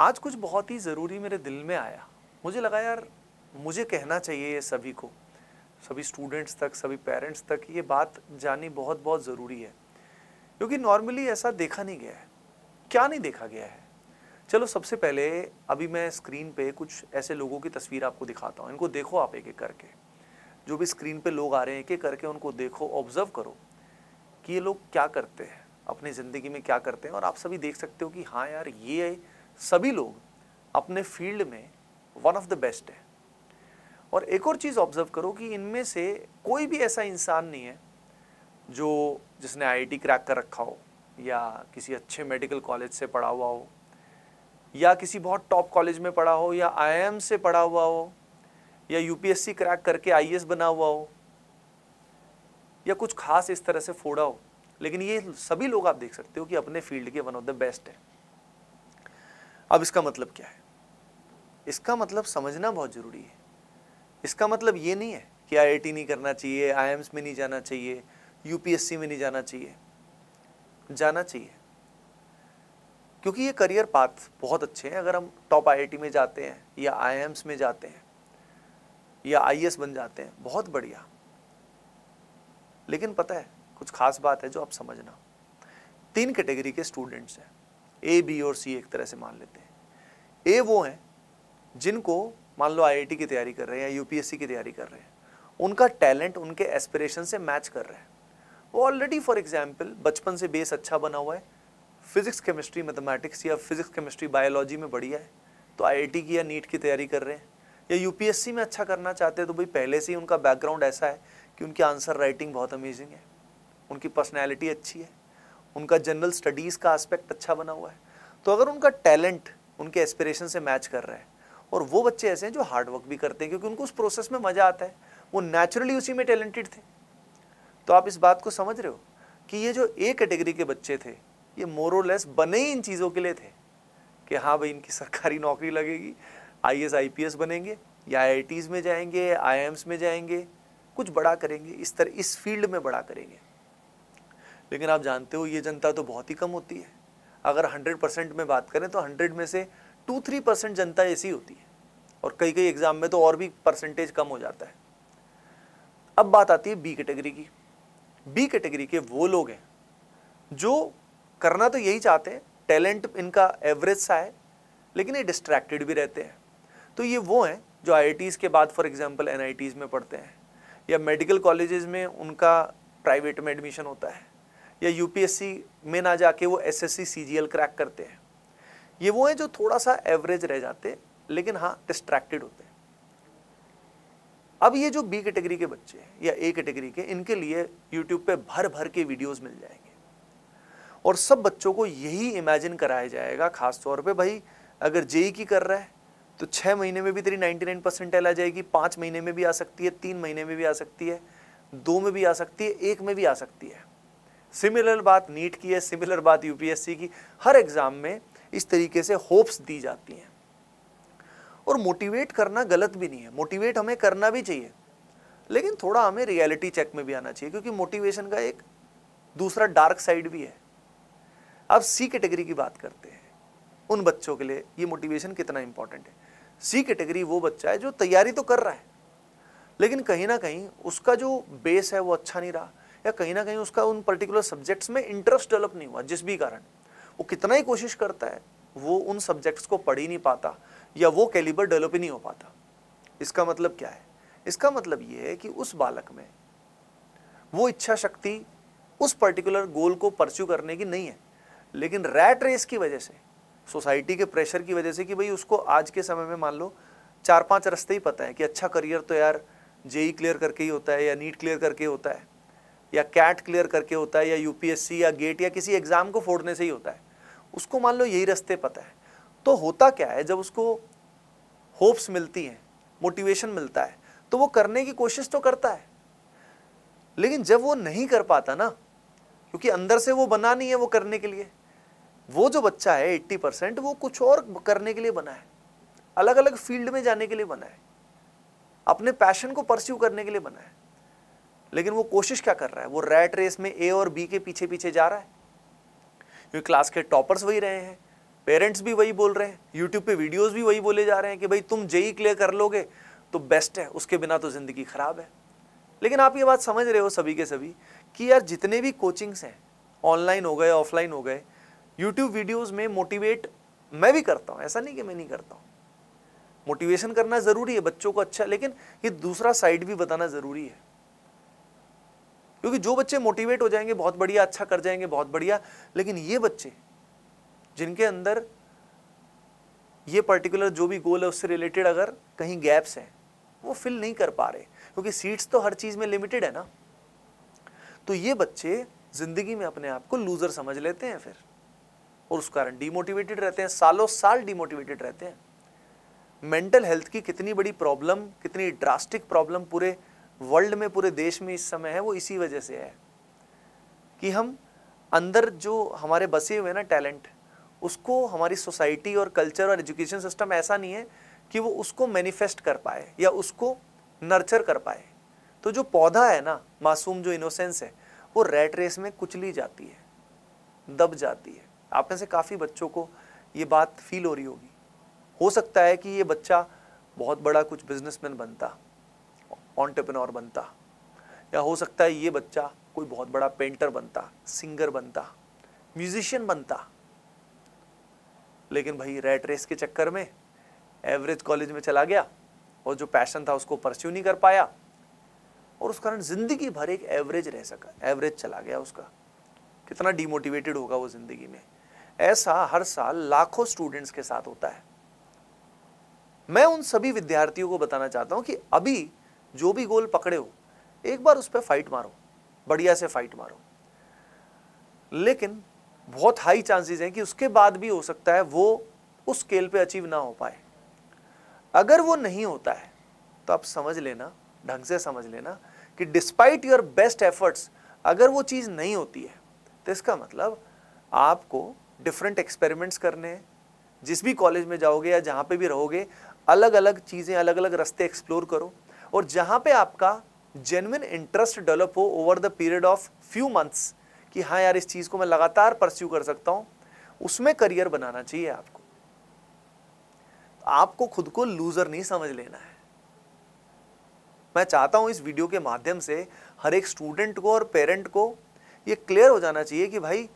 आज कुछ बहुत ही ज़रूरी मेरे दिल में आया मुझे लगा यार मुझे कहना चाहिए ये सभी को सभी स्टूडेंट्स तक सभी पेरेंट्स तक ये बात जानी बहुत बहुत ज़रूरी है क्योंकि नॉर्मली ऐसा देखा नहीं गया है क्या नहीं देखा गया है चलो सबसे पहले अभी मैं स्क्रीन पे कुछ ऐसे लोगों की तस्वीर आपको दिखाता हूँ इनको देखो आप एक एक करके जो भी स्क्रीन पे लोग आ रहे हैं एक एक करके उनको देखो ऑब्जर्व करो कि ये लोग क्या करते हैं अपनी ज़िंदगी में क्या करते हैं और आप सभी देख सकते हो कि हाँ यार ये है सभी लोग अपने फील्ड में वन ऑफ द बेस्ट है और एक और चीज़ ऑब्जर्व करो कि इनमें से कोई भी ऐसा इंसान नहीं है जो जिसने आईआईटी क्रैक कर रखा हो या किसी अच्छे मेडिकल कॉलेज से पढ़ा हुआ हो या किसी बहुत टॉप कॉलेज में पढ़ा हो या आईआईएम से पढ़ा हुआ हो या यूपीएससी क्रैक करके आईएएस e बना हुआ हो या कुछ खास इस तरह से फोड़ा हो लेकिन ये सभी लोग आप देख सकते हो कि अपने फील्ड के वन ऑफ द बेस्ट है अब इसका मतलब क्या है इसका मतलब समझना बहुत ज़रूरी है इसका मतलब ये नहीं है कि आई नहीं करना चाहिए आई में नहीं जाना चाहिए यूपीएससी में नहीं जाना चाहिए जाना चाहिए क्योंकि ये करियर पाथ बहुत अच्छे हैं अगर हम टॉप आईआईटी में जाते हैं या आई में जाते हैं या आई e बन जाते हैं बहुत बढ़िया लेकिन पता है कुछ खास बात है जो आप समझना तीन कैटेगरी के स्टूडेंट्स हैं ए बी और सी एक तरह से मान लेते हैं ए वो हैं जिनको मान लो आईआईटी की तैयारी कर रहे हैं या यूपीएससी की तैयारी कर रहे हैं उनका टैलेंट उनके एस्पिरेशन से मैच कर रहे हैं वो ऑलरेडी फॉर एग्जाम्पल बचपन से बेस अच्छा बना हुआ है फिजिक्स केमिस्ट्री मैथमेटिक्स या फिजिक्स केमिस्ट्री बायोलॉजी में बढ़िया है तो आईआईटी की या नीट की तैयारी कर रहे हैं या यूपीएससी में अच्छा करना चाहते हैं तो भाई पहले से ही उनका बैकग्राउंड ऐसा है कि उनकी आंसर राइटिंग बहुत अमेजिंग है उनकी पर्सनैलिटी अच्छी है उनका जनरल स्टडीज़ का एस्पेक्ट अच्छा बना हुआ है तो अगर उनका टैलेंट उनके एस्पिरेशन से मैच कर रहा है और वो बच्चे ऐसे हैं जो हार्डवर्क भी करते हैं क्योंकि उनको उस प्रोसेस में मज़ा आता है वो नेचुरली उसी में टैलेंटेड थे तो आप इस बात को समझ रहे हो कि ये जो ए कैटेगरी के बच्चे थे ये मोरोलेस बने ही इन चीज़ों के लिए थे कि हाँ भाई इनकी सरकारी नौकरी लगेगी I S I P S बनेंगे या आई में जाएंगे आई में जाएंगे कुछ बड़ा करेंगे इस तरह इस फील्ड में बड़ा करेंगे लेकिन आप जानते हो ये जनता तो बहुत ही कम होती है अगर 100 परसेंट में बात करें तो 100 में से टू थ्री परसेंट जनता ऐसी होती है और कई कई एग्ज़ाम में तो और भी परसेंटेज कम हो जाता है अब बात आती है बी कैटेगरी की बी कैटेगरी के वो लोग हैं जो करना तो यही चाहते हैं टैलेंट इनका एवरेज सा है लेकिन ये डिस्ट्रैक्टेड भी रहते हैं तो ये वो हैं जो आई के बाद फॉर एग्ज़ाम्पल एन में पढ़ते हैं या मेडिकल कॉलेजेस में उनका प्राइवेट में एडमिशन होता है या यूपीएससी में ना जाके वो एसएससी सीजीएल क्रैक करते हैं ये वो हैं जो थोड़ा सा एवरेज रह जाते लेकिन हाँ डिस्ट्रैक्टेड होते हैं अब ये जो बी कैटेगरी के बच्चे हैं या ए कैटेगरी के इनके लिए यूट्यूब पे भर भर के वीडियोस मिल जाएंगे और सब बच्चों को यही इमेजिन कराया जाएगा खास तौर पे भाई अगर जेई e की कर रहा है तो छः महीने में भी तेरी 99 परसेंट आ जाएगी पाँच महीने में भी आ सकती है तीन महीने में भी आ सकती है दो में भी आ सकती है एक में भी आ सकती है सिमिलर बात नीट की है सिमिलर बात यूपीएससी की हर एग्ज़ाम में इस तरीके से होप्स दी जाती हैं और मोटिवेट करना गलत भी नहीं है मोटिवेट हमें करना भी चाहिए लेकिन थोड़ा हमें रियलिटी चेक में भी आना चाहिए क्योंकि मोटिवेशन का एक दूसरा डार्क साइड भी है अब सी कैटेगरी की बात करते हैं उन बच्चों के लिए ये मोटिवेशन कितना इंपॉर्टेंट है सी कैटेगरी वो बच्चा है जो तैयारी तो कर रहा है लेकिन कहीं ना कहीं उसका जो बेस है वो अच्छा नहीं रहा या कहीं ना कहीं उसका उन पर्टिकुलर सब्जेक्ट्स में इंटरेस्ट डेवलप नहीं हुआ जिस भी कारण वो कितना ही कोशिश करता है वो उन सब्जेक्ट्स को पढ़ ही नहीं पाता या वो कैलिबर डेवलप ही नहीं हो पाता इसका मतलब क्या है इसका मतलब ये है कि उस बालक में वो इच्छा शक्ति उस पर्टिकुलर गोल को परस्यू करने की नहीं है लेकिन रैट रेस की वजह से सोसाइटी के प्रेशर की वजह से कि भाई उसको आज के समय में मान लो चार पांच रास्ते ही पता है कि अच्छा करियर तो यार जेई क्लियर e करके ही होता है या नीट क्लियर करके होता है या कैट क्लियर करके होता है या यूपीएससी या गेट या किसी एग्ज़ाम को फोड़ने से ही होता है उसको मान लो यही रास्ते पता है तो होता क्या है जब उसको होप्स मिलती हैं मोटिवेशन मिलता है तो वो करने की कोशिश तो करता है लेकिन जब वो नहीं कर पाता ना क्योंकि अंदर से वो बना नहीं है वो करने के लिए वो जो बच्चा है 80 परसेंट वो कुछ और करने के लिए बना है अलग अलग फील्ड में जाने के लिए बना है अपने पैशन को परस्यू करने के लिए बना है लेकिन वो कोशिश क्या कर रहा है वो रैट रेस में ए और बी के पीछे पीछे जा रहा है क्योंकि क्लास के टॉपर्स वही रहे हैं पेरेंट्स भी वही बोल रहे हैं यूट्यूब पे वीडियोस भी वही बोले जा रहे हैं कि भाई तुम जेई क्लियर e कर लोगे तो बेस्ट है उसके बिना तो ज़िंदगी ख़राब है लेकिन आप ये बात समझ रहे हो सभी के सभी कि यार जितने भी कोचिंग्स हैं ऑनलाइन हो गए ऑफलाइन हो गए यूट्यूब वीडियोज़ में मोटिवेट मैं भी करता हूँ ऐसा नहीं कि मैं नहीं करता हूँ मोटिवेशन करना ज़रूरी है बच्चों को अच्छा लेकिन ये दूसरा साइड भी बताना ज़रूरी है क्योंकि जो बच्चे मोटिवेट हो जाएंगे बहुत बढ़िया अच्छा कर जाएंगे बहुत बढ़िया लेकिन ये बच्चे जिनके अंदर ये पर्टिकुलर जो भी गोल है उससे रिलेटेड अगर कहीं गैप्स हैं वो फिल नहीं कर पा रहे क्योंकि सीट्स तो हर चीज़ में लिमिटेड है ना तो ये बच्चे ज़िंदगी में अपने आप को लूज़र समझ लेते हैं फिर और उस कारण डीमोटिवेटेड रहते हैं सालों साल डीमोटिवेटेड रहते हैं मेंटल हेल्थ की कितनी बड़ी प्रॉब्लम कितनी ड्रास्टिक प्रॉब्लम पूरे वर्ल्ड में पूरे देश में इस समय है वो इसी वजह से है कि हम अंदर जो हमारे बसे हुए ना टैलेंट उसको हमारी सोसाइटी और कल्चर और एजुकेशन सिस्टम ऐसा नहीं है कि वो उसको मैनिफेस्ट कर पाए या उसको नर्चर कर पाए तो जो पौधा है ना मासूम जो इनोसेंस है वो रेट रेस में कुचली जाती है दब जाती है आप में से काफ़ी बच्चों को ये बात फील हो रही होगी हो सकता है कि ये बच्चा बहुत बड़ा कुछ बिजनेसमैन बनता ऑन्टरप्रनोर बनता या हो सकता है ये बच्चा कोई बहुत बड़ा पेंटर बनता सिंगर बनता म्यूजिशियन बनता लेकिन भाई रेट रेस के चक्कर में एवरेज कॉलेज में चला गया और जो पैशन था उसको परस्यू नहीं कर पाया और उस कारण ज़िंदगी भर एक एवरेज रह सका एवरेज चला गया उसका कितना डिमोटिवेटेड होगा वो ज़िंदगी में ऐसा हर साल लाखों स्टूडेंट्स के साथ होता है मैं उन सभी विद्यार्थियों को बताना चाहता हूं कि अभी जो भी गोल पकड़े हो एक बार उस पर फाइट मारो बढ़िया से फाइट मारो लेकिन बहुत हाई चांसेस हैं कि उसके बाद भी हो सकता है वो उस स्केल पे अचीव ना हो पाए अगर वो नहीं होता है तो आप समझ लेना ढंग से समझ लेना कि डिस्पाइट योर बेस्ट एफर्ट्स अगर वो चीज़ नहीं होती है तो इसका मतलब आपको डिफरेंट एक्सपेरिमेंट्स करने हैं जिस भी कॉलेज में जाओगे या जहाँ पे भी रहोगे अलग अलग चीज़ें अलग अलग रास्ते एक्सप्लोर करो और जहाँ पे आपका जेनविन इंटरेस्ट डेवलप हो over the period of few months कि हाँ यार इस चीज़ को मैं लगातार परस्यू कर सकता हूँ उसमें करियर बनाना चाहिए आपको आपको खुद को लूज़र नहीं समझ लेना है मैं चाहता हूँ इस वीडियो के माध्यम से हर एक स्टूडेंट को और पेरेंट को ये क्लियर हो जाना चाहिए कि भाई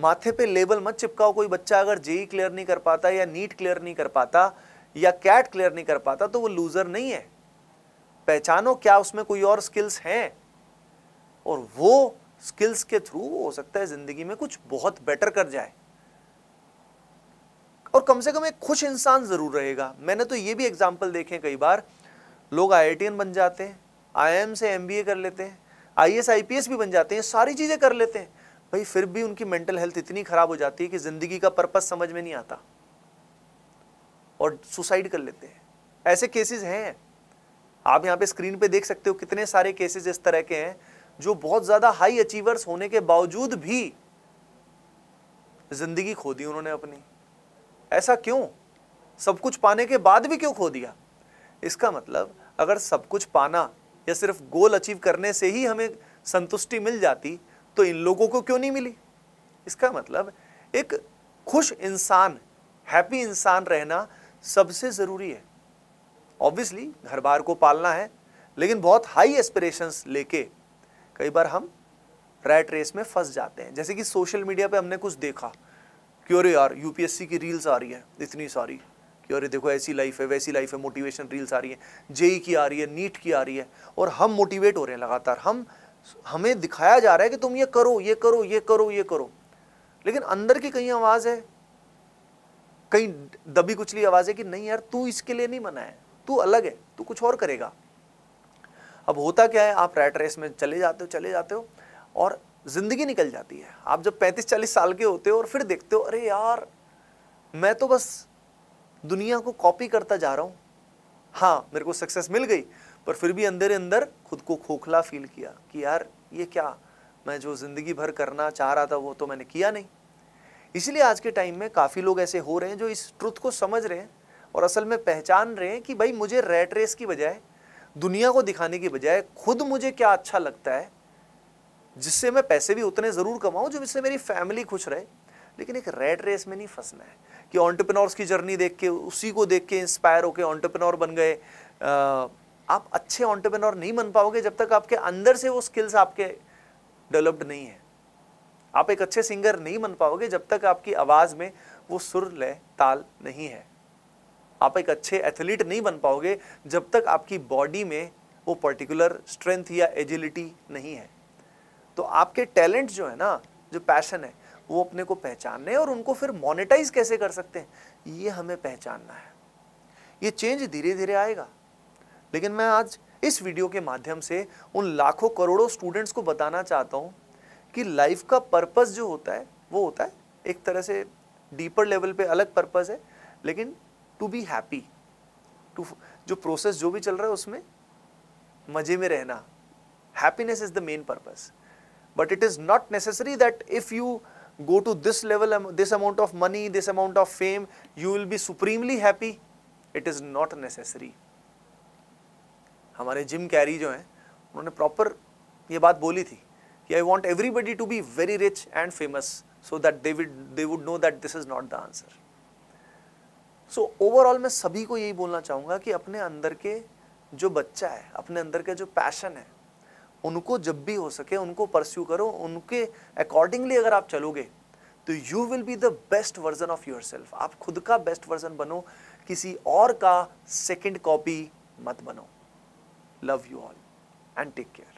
माथे पे लेबल मत चिपकाओ कोई बच्चा अगर जेई क्लियर e नहीं कर पाता या नीट क्लियर नहीं कर पाता या कैट क्लियर नहीं कर पाता तो वो लूज़र नहीं है पहचानो क्या उसमें कोई और स्किल्स हैं और वो स्किल्स के थ्रू हो सकता है ज़िंदगी में कुछ बहुत बेटर कर जाए और कम से कम एक खुश इंसान ज़रूर रहेगा मैंने तो ये भी एग्जाम्पल देखे कई बार लोग आई बन जाते हैं आई से एम कर लेते हैं आई एस आई भी बन जाते हैं सारी चीज़ें कर लेते हैं भाई फिर भी उनकी मेंटल हेल्थ इतनी ख़राब हो जाती है कि ज़िंदगी का पर्पस समझ में नहीं आता और सुसाइड कर लेते हैं ऐसे केसेस हैं आप यहाँ पे स्क्रीन पे देख सकते हो कितने सारे केसेस इस तरह के हैं जो बहुत ज़्यादा हाई अचीवर्स होने के बावजूद भी जिंदगी खो दी उन्होंने अपनी ऐसा क्यों सब कुछ पाने के बाद भी क्यों खो दिया इसका मतलब अगर सब कुछ पाना या सिर्फ गोल अचीव करने से ही हमें संतुष्टि मिल जाती तो इन लोगों को क्यों नहीं मिली इसका मतलब एक खुश इंसान हैप्पी इंसान रहना सबसे ज़रूरी है ऑब्वियसली घर बार को पालना है लेकिन बहुत हाई एस्पिरेशंस लेके कई बार हम रैट रेस में फंस जाते हैं जैसे कि सोशल मीडिया पे हमने कुछ देखा कि अरे यार यूपीएससी की रील्स आ रही है इतनी सारी कि अरे देखो ऐसी लाइफ है वैसी लाइफ है मोटिवेशन रील्स आ रही है जेई e की आ रही है नीट की आ रही है और हम मोटिवेट हो रहे हैं लगातार हम हमें दिखाया जा रहा है कि तुम ये करो ये करो ये करो ये करो लेकिन अंदर की कहीं आवाज़ है कहीं दबी कुचली आवाज़ है कि नहीं यार तू इसके लिए नहीं मना है तू अलग है तू कुछ और करेगा अब होता क्या है आप रैट रेस में चले जाते हो चले जाते हो और ज़िंदगी निकल जाती है आप जब 35-40 साल के होते हो और फिर देखते हो अरे यार मैं तो बस दुनिया को कॉपी करता जा रहा हूँ हाँ मेरे को सक्सेस मिल गई पर फिर भी अंदर अंदर खुद को खोखला फील किया कि यार ये क्या मैं जो ज़िंदगी भर करना चाह रहा था वो तो मैंने किया नहीं इसलिए आज के टाइम में काफ़ी लोग ऐसे हो रहे हैं जो इस ट्रुथ को समझ रहे हैं और असल में पहचान रहे हैं कि भाई मुझे रेट रेस की बजाय दुनिया को दिखाने की बजाय खुद मुझे क्या अच्छा लगता है जिससे मैं पैसे भी उतने ज़रूर कमाऊँ जो जिससे मेरी फैमिली खुश रहे लेकिन एक रेड रेस में नहीं फंसना है कि ऑन्टरप्रनोर्स की जर्नी देख के उसी को देख के इंस्पायर होकर ऑन्टरप्रनोर बन गए आप अच्छे ऑन्टरप्रनोर नहीं बन पाओगे जब तक आपके अंदर से वो स्किल्स आपके डेवलप्ड नहीं है आप एक अच्छे सिंगर नहीं बन पाओगे जब तक आपकी आवाज़ में वो सुर लय ताल नहीं है आप एक अच्छे एथलीट नहीं बन पाओगे जब तक आपकी बॉडी में वो पर्टिकुलर स्ट्रेंथ या एजिलिटी नहीं है तो आपके टैलेंट जो है ना जो पैशन है वो अपने को पहचानने और उनको फिर मोनेटाइज कैसे कर सकते हैं ये हमें पहचानना है ये चेंज धीरे धीरे आएगा लेकिन मैं आज इस वीडियो के माध्यम से उन लाखों करोड़ों स्टूडेंट्स को बताना चाहता हूँ कि लाइफ का पर्पस जो होता है वो होता है एक तरह से डीपर लेवल पे अलग पर्पस है लेकिन टू बी हैप्पी टू जो प्रोसेस जो भी चल रहा है उसमें मजे में रहना happiness is the main purpose but it is not necessary that if you go to this level this amount of money this amount of fame you will be supremely happy it is not necessary हमारे Jim Carrey जो हैं उन्होंने proper ये बात बोली थी कि I want everybody to be very rich and famous so that they would know that this is not the answer so so, overall मैं सभी को यही बोलना चाहूँगा कि अपने अंदर के जो बच्चा है अपने अंदर के जो पैशन है उनको जब भी हो सके उनको परस्यू करो उनके अकॉर्डिंगली अगर आप चलोगे तो you will be the best version of yourself आप खुद का बेस्ट वर्जन बनो किसी और का सेकेंड कॉपी मत बनो love you all and take care